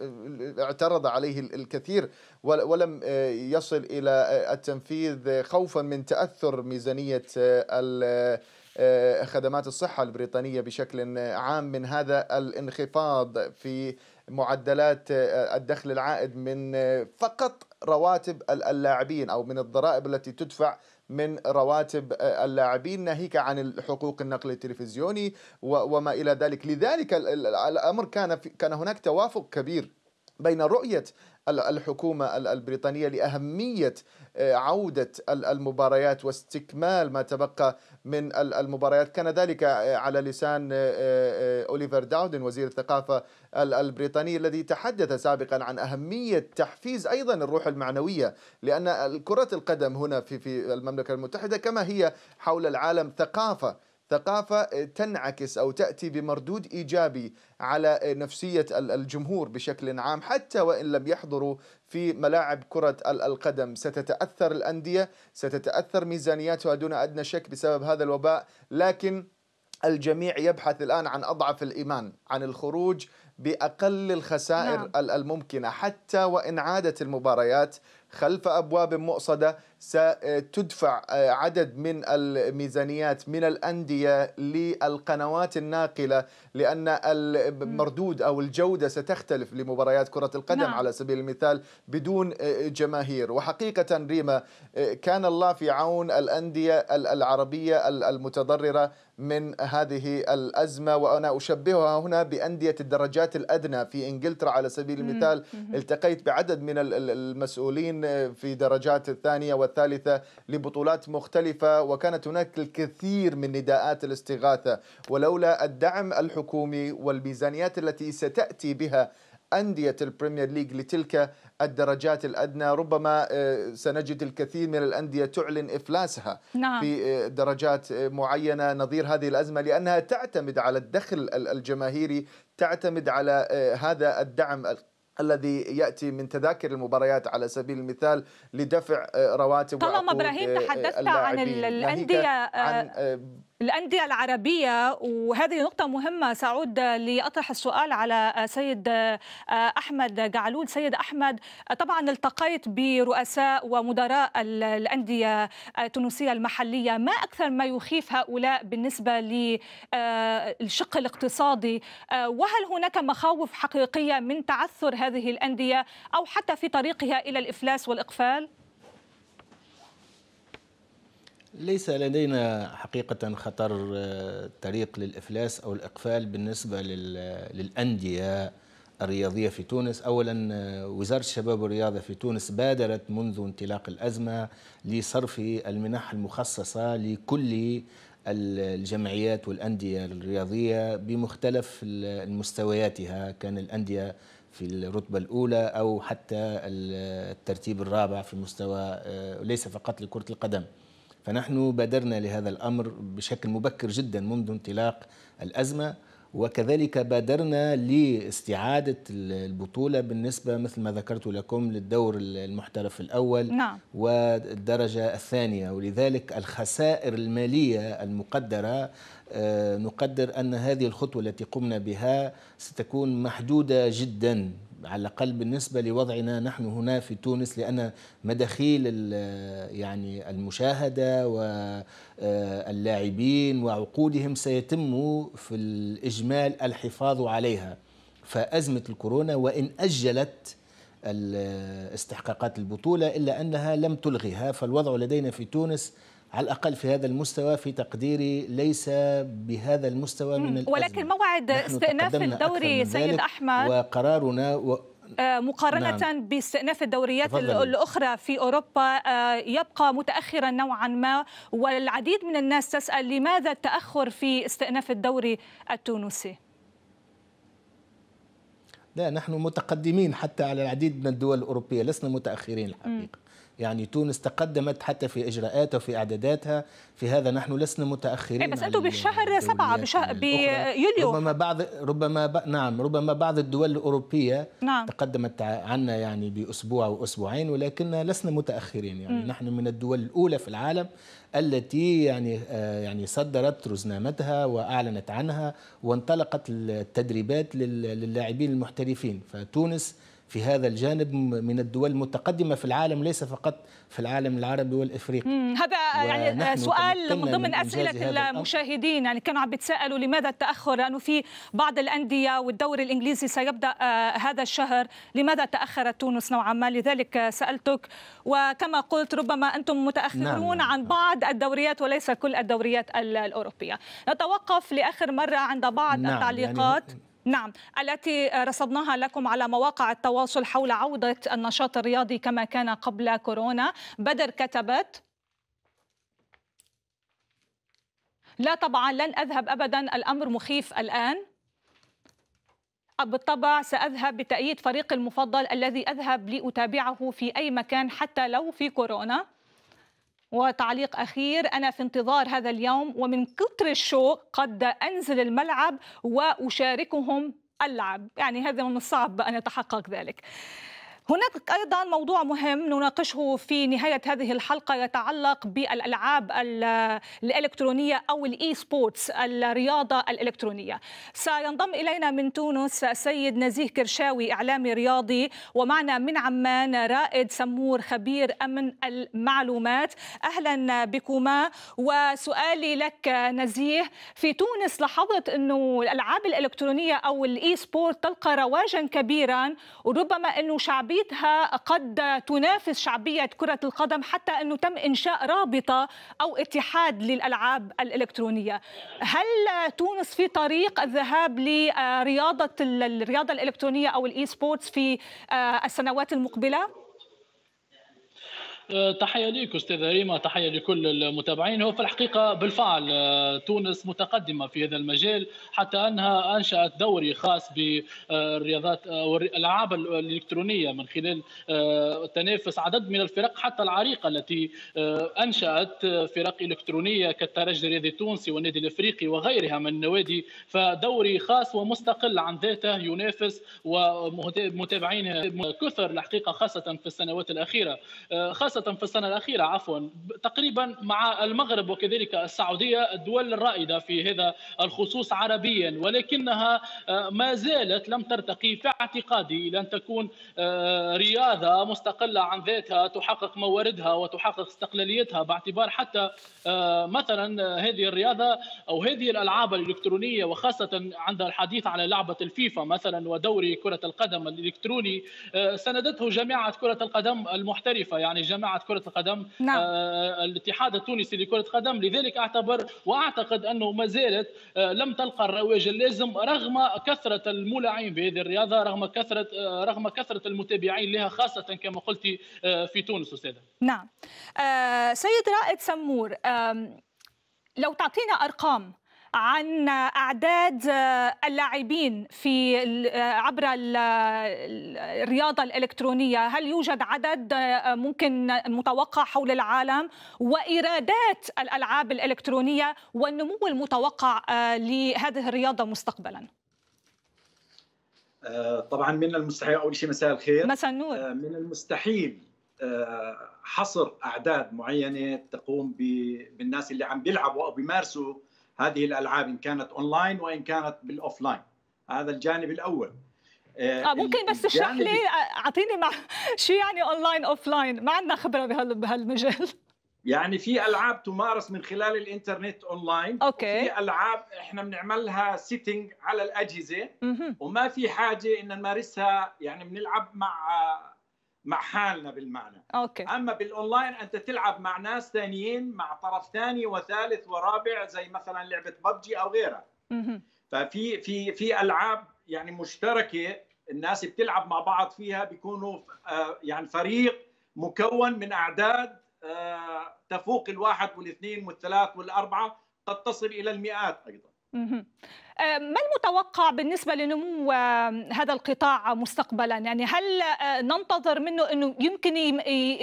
اعترض عليه الكثير ولم يصل الى التنفيذ خوفا من تاثر ميزانيه آه، خدمات الصحة البريطانية بشكل عام من هذا الانخفاض في معدلات آه، الدخل العائد من آه، فقط رواتب اللاعبين أو من الضرائب التي تدفع من رواتب اللاعبين ناهيك عن الحقوق النقل التلفزيوني وما إلى ذلك لذلك الأمر كان كان هناك توافق كبير بين رؤية الحكومة البريطانية لأهمية آه، عودة المباريات واستكمال ما تبقى من المباريات كان ذلك آه، على لسان آه، أوليفر داودن وزير الثقافة البريطاني الذي تحدث سابقا عن أهمية تحفيز أيضا الروح المعنوية لأن كرة القدم هنا في في المملكة المتحدة كما هي حول العالم ثقافة ثقافة آه، تنعكس أو تأتي بمردود إيجابي على آه، نفسية الجمهور بشكل عام حتى وإن لم يحضروا في ملاعب كرة القدم ستتأثر الأندية ستتأثر ميزانياتها دون أدنى شك بسبب هذا الوباء لكن الجميع يبحث الآن عن أضعف الإيمان عن الخروج بأقل الخسائر نعم. الممكنة حتى وإن عادت المباريات خلف أبواب مؤصدة ستدفع آه، عدد من الميزانيات من الأندية للقنوات الناقلة لأن المردود أو الجودة ستختلف لمباريات كرة القدم نعم. على سبيل المثال بدون آه، جماهير وحقيقة ريما آه، كان الله في عون الأندية العربية المتضررة من هذه الأزمة وأنا أشبهها هنا بأندية الدرجات الأدنى في إنجلترا على سبيل المثال التقيت بعدد من المسؤولين في درجات الثانية والثالثة لبطولات مختلفة وكانت هناك الكثير من نداءات الاستغاثة ولولا الدعم الحكومي والميزانيات التي ستأتي بها أندية البريمير ليج لتلك الدرجات الأدنى ربما آه، سنجد الكثير من الأندية تعلن إفلاسها نعم. في آه، درجات آه، معينة نظير هذه الأزمة لأنها تعتمد على الدخل الجماهيري تعتمد على هذا الدعم الذي ياتي من تذاكر المباريات على سبيل المثال لدفع آه، رواتب طالما ابراهيم آه، تحدثت عن يعني الانديه عن آه، الأندية العربية وهذه نقطة مهمة سأعود لأطرح السؤال على سيد آه، أحمد جعلول سيد أحمد آه، طبعا التقيت برؤساء ومدراء الأندية آه، التونسية المحلية ما أكثر ما يخيف هؤلاء بالنسبة للشق الاقتصادي وهل هناك مخاوف حقيقية من تعثر هذه الأندية أو حتى في طريقها إلى الإفلاس والإقفال؟ ليس لدينا حقيقة خطر طريق آه، للإفلاس أو الإقفال بالنسبة للأندية الرياضية في تونس أولا آه، وزارة الشباب والرياضة في تونس بادرت منذ انطلاق الأزمة لصرف المنح المخصصة لكل الجمعيات والأندية الرياضية بمختلف مستوياتها كان الأندية في الرتبة الأولى أو حتى الترتيب الرابع في مستوى آه، ليس فقط لكرة القدم فنحن بادرنا لهذا الأمر بشكل مبكر جدا منذ انطلاق الأزمة وكذلك بادرنا لاستعادة البطولة بالنسبة مثل ما ذكرت لكم للدور المحترف الأول نعم. والدرجة الثانية ولذلك الخسائر المالية المقدرة آه، نقدر أن هذه الخطوة التي قمنا بها ستكون محدودة جدا على الأقل بالنسبة لوضعنا نحن هنا في تونس لأن مداخيل يعني المشاهدة واللاعبين آه، وعقودهم سيتم في الإجمال الحفاظ عليها فأزمة الكورونا وإن أجلت استحقاقات البطولة إلا أنها لم تلغيها فالوضع لدينا في تونس على الأقل في هذا المستوى في تقديري ليس بهذا المستوى من الأزمة. ولكن موعد استئناف الدوري سيد أحمد وقرارنا و... آه، مقارنة نعم. باستئناف الدوريات تفضل. الأخرى في أوروبا آه، يبقى متأخرا نوعا ما والعديد من الناس تسأل لماذا التأخر في استئناف الدوري التونسي؟ لا نحن متقدمين حتى على العديد من الدول الأوروبية لسنا متأخرين الحقيقة م. يعني تونس تقدمت حتى في اجراءاتها وفي اعداداتها في هذا نحن لسنا متاخرين إيه، بس انتم بالشهر سبعة بشهر يعني. بيوليو ربما بعض ربما ب... نعم ربما بعض الدول الاوروبيه نعم. تقدمت عنا يعني باسبوع واسبوعين ولكن لسنا متاخرين يعني م. نحن من الدول الاولى في العالم التي يعني آه، يعني صدرت رزنامتها واعلنت عنها وانطلقت التدريبات للاعبين المحترفين فتونس في هذا الجانب من الدول المتقدمه في العالم ليس فقط في العالم العربي والافريقي هذا يعني آه، سؤال من ضمن اسئله المشاهدين يعني كانوا عم بيتساءلوا لماذا التاخر لانه في بعض الانديه والدوري الانجليزي سيبدا آه، هذا الشهر لماذا تاخرت تونس نوعا ما لذلك آه، سالتك وكما قلت ربما انتم متاخرون نعم. نعم، عن نعم. بعض الدوريات وليس كل الدوريات الاوروبيه نتوقف لاخر مره عند بعض نعم يعني التعليقات يعني نعم التي رصدناها لكم على مواقع التواصل حول عودة النشاط الرياضي كما كان قبل كورونا بدر كتبت لا طبعا لن أذهب أبدا الأمر مخيف الآن بالطبع سأذهب بتأييد فريق المفضل الذي أذهب لأتابعه في أي مكان حتى لو في كورونا وتعليق أخير أنا في انتظار هذا اليوم ومن كتر الشوق قد أنزل الملعب وأشاركهم اللعب يعني هذا من الصعب أن يتحقق ذلك هناك أيضا موضوع مهم نناقشه في نهاية هذه الحلقة يتعلق بالألعاب الإلكترونية أو الإي سبورتس الرياضة الإلكترونية سينضم إلينا من تونس السيد نزيه كرشاوي إعلامي رياضي ومعنا من عمان رائد سمور خبير أمن المعلومات أهلا بكما وسؤالي لك نزيه في تونس لاحظت أنه الألعاب الإلكترونية أو الإي سبورت تلقى رواجا كبيرا وربما أنه شعبية شعبيتها قد تنافس شعبية كرة القدم حتى أنه تم إنشاء رابطة أو اتحاد للألعاب الإلكترونية هل تونس في طريق الذهاب لرياضة الرياضة الإلكترونية أو الإي سبورتس في آه، السنوات المقبلة؟ تحية لك أستاذ ريما تحية لكل المتابعين هو في الحقيقة بالفعل آه، تونس متقدمة في هذا المجال حتى أنها أنشأت دوري خاص بالرياضات آه، والألعاب الإلكترونية من خلال آه، تنافس عدد من الفرق حتى العريقة التي أنشأت فرق إلكترونية كالترجي الرياضي التونسي والنادي الإفريقي وغيرها من النوادي فدوري خاص ومستقل عن ذاته ينافس ومتابعين كثر الحقيقة خاصة في السنوات الأخيرة خاصة في السنة الأخيرة عفوا تقريبا مع المغرب وكذلك السعودية الدول الرائدة في هذا الخصوص عربيا ولكنها آه، ما زالت لم ترتقي في اعتقادي لأن تكون آه، رياضة مستقلة عن ذاتها تحقق مواردها وتحقق استقلاليتها باعتبار حتى آه، مثلا هذه الرياضة أو هذه الألعاب الإلكترونية وخاصة عند الحديث على لعبة الفيفا مثلا ودوري كرة القدم الإلكتروني سندته جامعة كرة القدم المحترفة يعني جامعة صناعه كره القدم نعم. آه، الاتحاد التونسي لكره القدم لذلك اعتبر واعتقد انه ما زالت آه، لم تلقى الرواج اللازم رغم كثره المولعين بهذه الرياضه رغم كثره آه، رغم كثره المتابعين لها خاصه كما قلت في تونس استاذه نعم آه سيد رائد سمور آه لو تعطينا ارقام عن اعداد اللاعبين في عبر الرياضه الالكترونيه هل يوجد عدد ممكن متوقع حول العالم وايرادات الالعاب الالكترونيه والنمو المتوقع لهذه الرياضه مستقبلا آه، طبعا من المستحيل اول شيء مساء الخير مساء النور آه، من المستحيل آه، حصر اعداد معينه تقوم بالناس اللي عم بيلعبوا او بيمارسوا هذه الالعاب ان كانت اونلاين وان كانت بالاوفلاين هذا الجانب الاول آه, آه، ممكن بس تشرح لي آه، اعطيني مع شو يعني اونلاين اوفلاين ما عندنا خبره بهال بهالمجال يعني في العاب تمارس من خلال الانترنت اونلاين اوكي في العاب احنا بنعملها سيتنج على الاجهزه مه. وما في حاجه ان نمارسها يعني بنلعب مع مع حالنا بالمعنى أوكي. اما بالاونلاين انت تلعب مع ناس ثانيين مع طرف ثاني وثالث ورابع زي مثلا لعبه ببجي او غيرها ففي في في العاب يعني مشتركه الناس بتلعب مع بعض فيها بيكونوا آه، يعني فريق مكون من اعداد آه، تفوق الواحد والاثنين والثلاث والاربعه قد تصل الى المئات ايضا آه، ما المتوقع بالنسبه لنمو آه، هذا القطاع مستقبلا يعني هل آه، ننتظر منه انه يمكن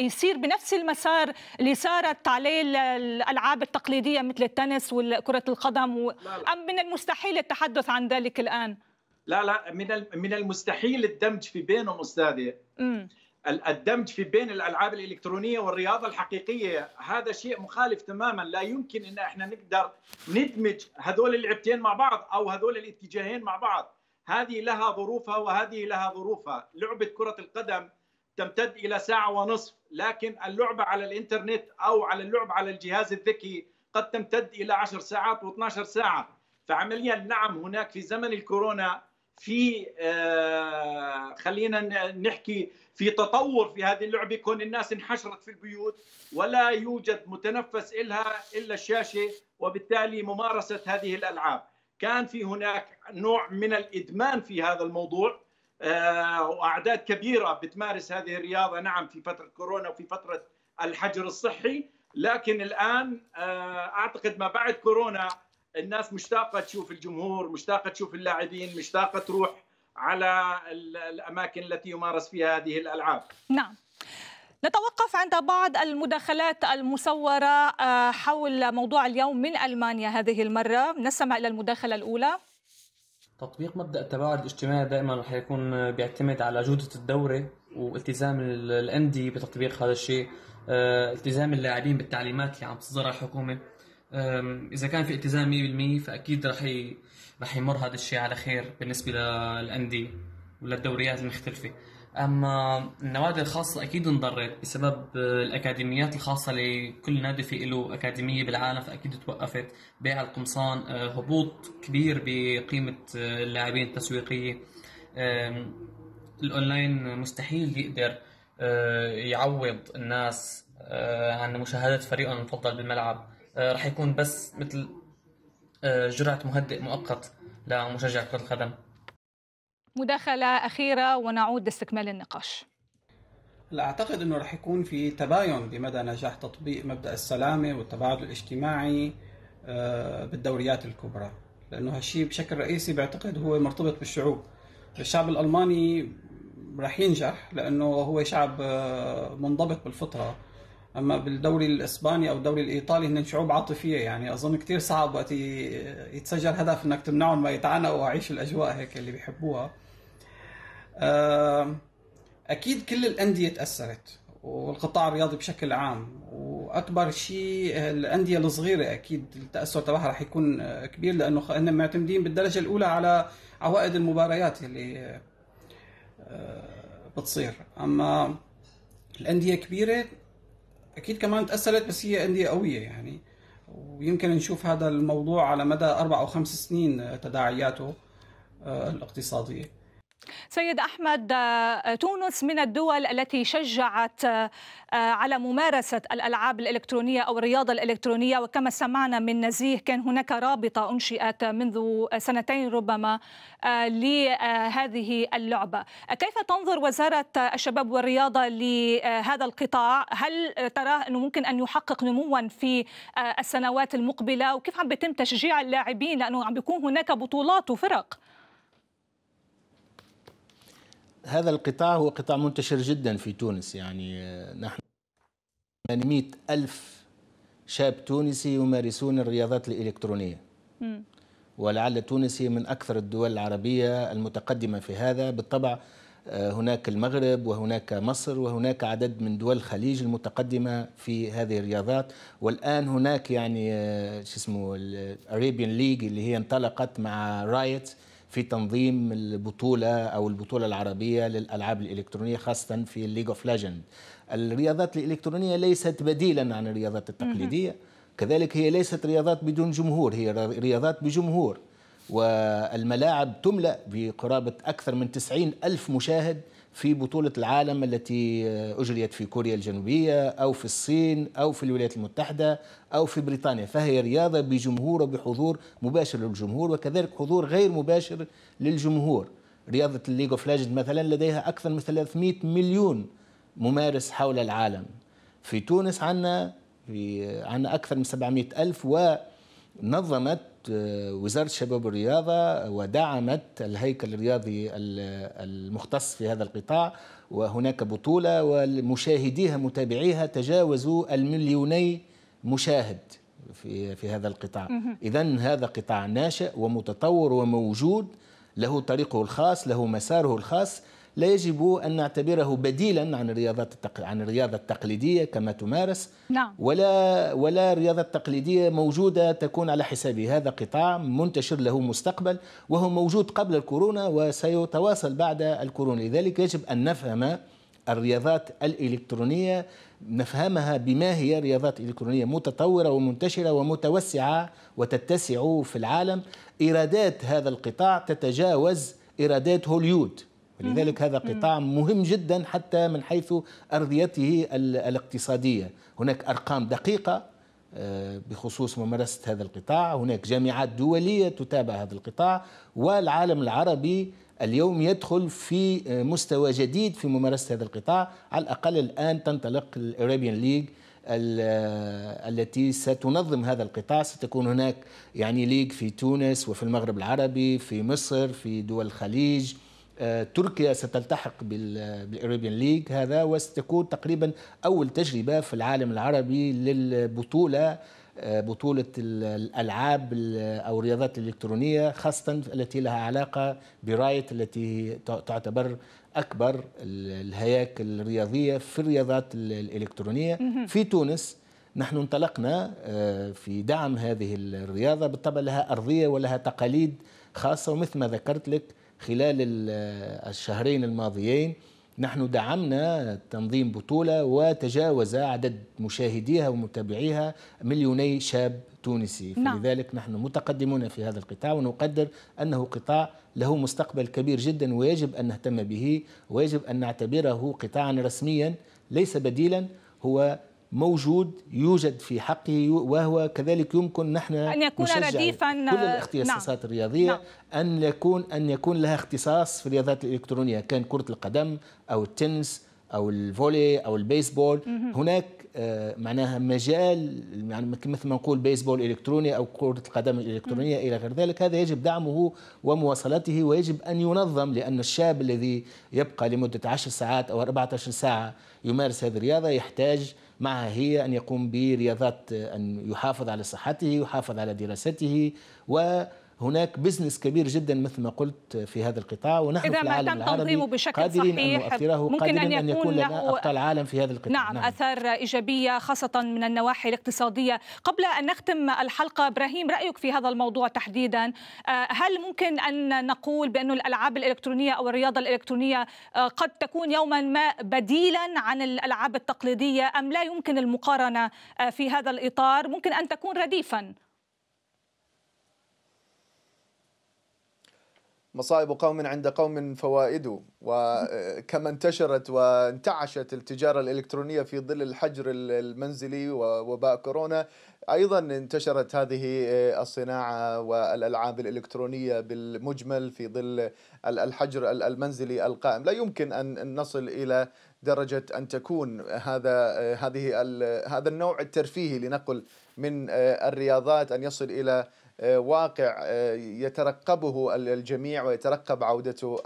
يسير بنفس المسار اللي سارت عليه الالعاب التقليديه مثل التنس وكره القدم و... ام من المستحيل التحدث عن ذلك الان لا لا من من المستحيل الدمج في بينهم استاذي الدمج في بين الالعاب الالكترونيه والرياضه الحقيقيه هذا شيء مخالف تماما لا يمكن ان احنا نقدر ندمج هذول اللعبتين مع بعض او هذول الاتجاهين مع بعض هذه لها ظروفها وهذه لها ظروفها لعبه كره القدم تمتد الى ساعه ونصف لكن اللعبه على الانترنت او على اللعب على الجهاز الذكي قد تمتد الى 10 ساعات و12 ساعه فعمليا نعم هناك في زمن الكورونا في آه، خلينا نحكي في تطور في هذه اللعبه كون الناس انحشرت في البيوت ولا يوجد متنفس إلها الا الشاشه وبالتالي ممارسه هذه الالعاب كان في هناك نوع من الادمان في هذا الموضوع آه، واعداد كبيره بتمارس هذه الرياضه نعم في فتره كورونا وفي فتره الحجر الصحي لكن الان آه، اعتقد ما بعد كورونا الناس مشتاقه تشوف الجمهور مشتاقه تشوف اللاعبين مشتاقه تروح على الاماكن التي يمارس فيها هذه الالعاب نعم نتوقف عند بعض المداخلات المصورة آه، حول موضوع اليوم من ألمانيا هذه المرة نسمع إلى المداخلة الأولى تطبيق مبدأ التباعد الاجتماعي دائما رح يكون بيعتمد على جودة الدورة والتزام الأندية بتطبيق هذا الشيء آه، التزام اللاعبين بالتعليمات اللي عم تصدرها الحكومة اذا كان في التزام 100% فاكيد رح ي... رح يمر هذا الشيء على خير بالنسبه للانديه وللدوريات المختلفه اما النوادي الخاصه اكيد انضرت بسبب الاكاديميات الخاصه لكل نادي في له اكاديميه بالعالم فاكيد توقفت بيع القمصان أه، هبوط كبير بقيمه أه، اللاعبين التسويقيه الاونلاين مستحيل يقدر أه، يعوض الناس عن مشاهده فريقهم المفضل بالملعب آه، راح يكون بس مثل آه، جرعة مهدئ مؤقت لمشجع كرة القدم مداخلة أخيرة ونعود لاستكمال النقاش لا أعتقد أنه راح يكون في تباين بمدى نجاح تطبيق مبدأ السلامة والتباعد الاجتماعي آه، بالدوريات الكبرى لأنه هالشيء بشكل رئيسي بعتقد هو مرتبط بالشعوب الشعب الألماني راح ينجح لأنه هو شعب منضبط بالفطرة اما بالدوري الاسباني او الدوري الايطالي هن شعوب عاطفيه يعني اظن كثير صعب وقت يتسجل هدف انك تمنعهم ما يتعانقوا ويعيشوا الاجواء هيك اللي بيحبوها اكيد كل الانديه تاثرت والقطاع الرياضي بشكل عام واكبر شيء الانديه الصغيره اكيد التاثر تبعها رح يكون كبير لانه هن معتمدين بالدرجه الاولى على عوائد المباريات اللي آه، بتصير اما الانديه كبيره اكيد كمان تاثرت بس هي انديه قويه يعني ويمكن نشوف هذا الموضوع على مدى اربع او خمس سنين تداعياته آه، الاقتصاديه سيد أحمد آه، آه، تونس من الدول التي شجعت آه، على ممارسة الألعاب الإلكترونية أو الرياضة الإلكترونية وكما سمعنا من نزيه كان هناك رابطة أنشئت منذ سنتين ربما لهذه اللعبة كيف تنظر وزارة الشباب والرياضة لهذا القطاع هل تراه أنه ممكن أن يحقق نموا في السنوات المقبلة وكيف عم بيتم تشجيع اللاعبين لأنه عم بيكون هناك بطولات وفرق هذا القطاع هو قطاع منتشر جدا في تونس يعني آه، نحن 800 ألف شاب تونسي يمارسون الرياضات الإلكترونية م. ولعل تونس هي من أكثر الدول العربية المتقدمة في هذا بالطبع آه، هناك المغرب وهناك مصر وهناك عدد من دول الخليج المتقدمه في هذه الرياضات والان هناك يعني آه، شو اسمه الاريبيان ليج اللي هي انطلقت مع رايت في تنظيم البطوله او البطوله العربيه للالعاب الالكترونيه خاصه في ليج اوف ليجند الرياضات الالكترونيه ليست بديلا عن الرياضات التقليديه كذلك هي ليست رياضات بدون جمهور هي رياضات بجمهور والملاعب تملأ بقرابة أكثر من 90 ألف مشاهد في بطولة العالم التي أجريت في كوريا الجنوبية أو في الصين أو في الولايات المتحدة أو في بريطانيا فهي رياضة بجمهور وبحضور مباشر للجمهور وكذلك حضور غير مباشر للجمهور رياضة الليج اوف ليجند مثلا لديها أكثر من 300 مليون ممارس حول العالم في تونس عندنا عندنا أكثر من 700 ألف ونظمت وزارة الشباب والرياضة ودعمت الهيكل الرياضي المختص في هذا القطاع وهناك بطولة ومشاهديها متابعيها تجاوزوا المليوني مشاهد في في هذا القطاع اذا هذا قطاع ناشئ ومتطور وموجود له طريقه الخاص له مساره الخاص لا يجب أن نعتبره بديلا عن الرياضات التق... عن الرياضة التقليدية كما تمارس نعم. ولا ولا الرياضة التقليدية موجودة تكون على حساب هذا قطاع منتشر له مستقبل وهو موجود قبل الكورونا وسيتواصل بعد الكورونا لذلك يجب أن نفهم الرياضات الإلكترونية نفهمها بما هي رياضات إلكترونية متطورة ومنتشرة ومتوسعة وتتسع في العالم إيرادات هذا القطاع تتجاوز إيرادات هوليود ولذلك هذا قطاع مهم جدا حتى من حيث ارضيته الاقتصاديه هناك ارقام دقيقه آه، بخصوص ممارسه هذا القطاع هناك جامعات دوليه تتابع هذا القطاع والعالم العربي اليوم يدخل في آه، مستوى جديد في ممارسه هذا القطاع على الاقل الان تنطلق الاوروبيان ليج آه، التي ستنظم هذا القطاع ستكون هناك يعني ليج في تونس وفي المغرب العربي في مصر في دول الخليج آه، تركيا ستلتحق بالإيروبيان ليج هذا وستكون تقريبا أول تجربة في العالم العربي للبطولة آه، بطولة الألعاب أو الرياضات الإلكترونية خاصة التي لها علاقة برايت التي تعتبر أكبر الهياكل الرياضية في الرياضات الإلكترونية في تونس نحن انطلقنا آه، في دعم هذه الرياضة بالطبع لها أرضية ولها تقاليد خاصة ومثل ما ذكرت لك خلال الشهرين الماضيين نحن دعمنا تنظيم بطولة وتجاوز عدد مشاهديها ومتابعيها مليوني شاب تونسي نعم. نحن متقدمون في هذا القطاع ونقدر أنه قطاع له مستقبل كبير جدا ويجب أن نهتم به ويجب أن نعتبره قطاعا رسميا ليس بديلا هو موجود يوجد في حقه وهو كذلك يمكن نحن أن يكون رديفا كل الاختصاصات نعم. الرياضية نعم. أن يكون أن يكون لها اختصاص في الرياضات الإلكترونية كان كرة القدم أو التنس أو الفولي أو البيسبول مم. هناك آه معناها مجال يعني مثل ما نقول بيسبول الكتروني او كره القدم الالكترونيه مم. الى غير ذلك هذا يجب دعمه ومواصلته ويجب ان ينظم لان الشاب الذي يبقى لمده 10 ساعات او 14 ساعه يمارس هذه الرياضه يحتاج معها هي أن يقوم برياضات أن يحافظ على صحته يحافظ على دراسته و هناك بزنس كبير جدا مثل ما قلت في هذا القطاع ونحن إذا في العالم ما تم العربي بشكل قادرين صحيح أن نؤثره ممكن قادرين أن يكون, أن يكون لنا أبطال عالم في هذا القطاع نعم, نعم أثار إيجابية خاصة من النواحي الاقتصادية قبل أن نختم الحلقة إبراهيم رأيك في هذا الموضوع تحديدا آه، هل ممكن أن نقول بأن الألعاب الإلكترونية أو الرياضة الإلكترونية آه، قد تكون يوما ما بديلا عن الألعاب التقليدية أم لا يمكن المقارنة آه، في هذا الإطار ممكن أن تكون رديفا مصائب قوم عند قوم فوائده وكما انتشرت وانتعشت التجارة الإلكترونية في ظل الحجر المنزلي ووباء كورونا أيضا انتشرت هذه الصناعة والألعاب الإلكترونية بالمجمل في ظل الحجر المنزلي القائم لا يمكن أن نصل إلى درجة أن تكون هذا هذه هذا النوع الترفيهي لنقل من الرياضات أن يصل إلى آه، واقع آه، يترقبه الجميع ويترقب عودته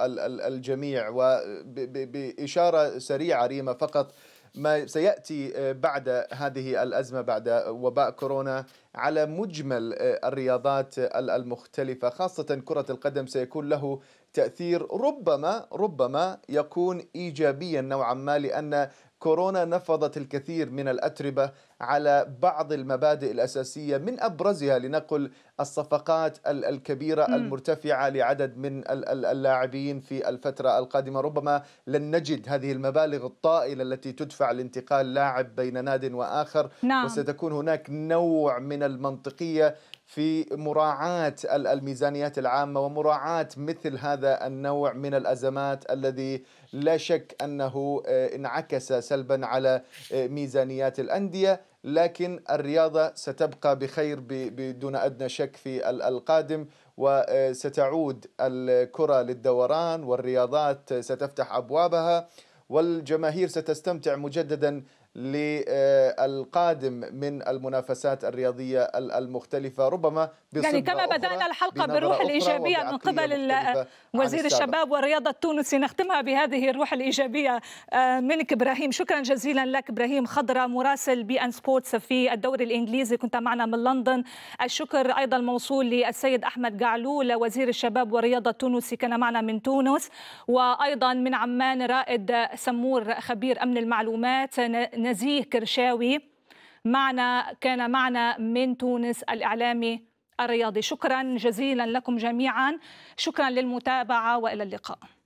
الجميع وبإشارة سريعة ريما فقط ما سياتي آه، بعد هذه الازمه بعد وباء كورونا على مجمل الرياضات المختلفه خاصه كره القدم سيكون له تأثير ربما ربما يكون إيجابيا نوعا ما لأن كورونا نفضت الكثير من الأتربة على بعض المبادئ الأساسية من أبرزها لنقل الصفقات الكبيرة المرتفعة لعدد من اللاعبين في الفترة القادمة ربما لن نجد هذه المبالغ الطائلة التي تدفع لانتقال لاعب بين ناد وآخر نعم. وستكون هناك نوع من المنطقية في مراعاة الميزانيات العامة ومراعاة مثل هذا النوع من الأزمات الذي لا شك أنه آه، انعكس سلبا على آه، ميزانيات الأندية لكن الرياضة ستبقى بخير بدون أدنى شك في القادم وستعود آه، الكرة للدوران والرياضات ستفتح أبوابها والجماهير ستستمتع مجددا للقادم من المنافسات الرياضية المختلفة ربما يعني كما بدأنا الحلقة بالروح الإيجابية من قبل وزير الشباب والرياضة التونسي نختمها بهذه الروح الإيجابية آه، منك إبراهيم شكرا جزيلا لك إبراهيم خضرة مراسل بي أن سبورتس في الدوري الإنجليزي كنت معنا من لندن الشكر أيضا موصول للسيد أحمد قعلول وزير الشباب والرياضة التونسي كان معنا من تونس وأيضا من عمان رائد سمور خبير أمن المعلومات نزيه كرشاوي معنا كان معنا من تونس الإعلامي الرياضي شكرا جزيلا لكم جميعا شكرا للمتابعة وإلى اللقاء